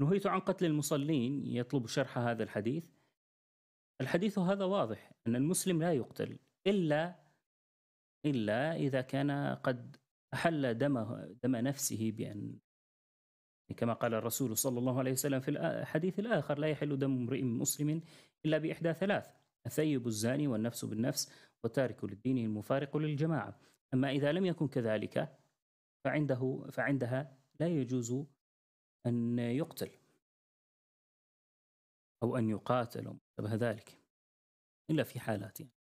نهيت عن قتل المصلين يطلب شرح هذا الحديث الحديث هذا واضح أن المسلم لا يقتل إلا إلا إذا كان قد أحل دمه دم نفسه بأن كما قال الرسول صلى الله عليه وسلم في الحديث الآخر لا يحل دم امرئ مسلم إلا بإحدى ثلاث الثيب الزاني والنفس بالنفس وتارك للدين المفارق للجماعة أما إذا لم يكن كذلك فعنده فعندها لا يجوز أن يقتل أو أن يقاتل وما شابه ذلك إلا في حالات يعني.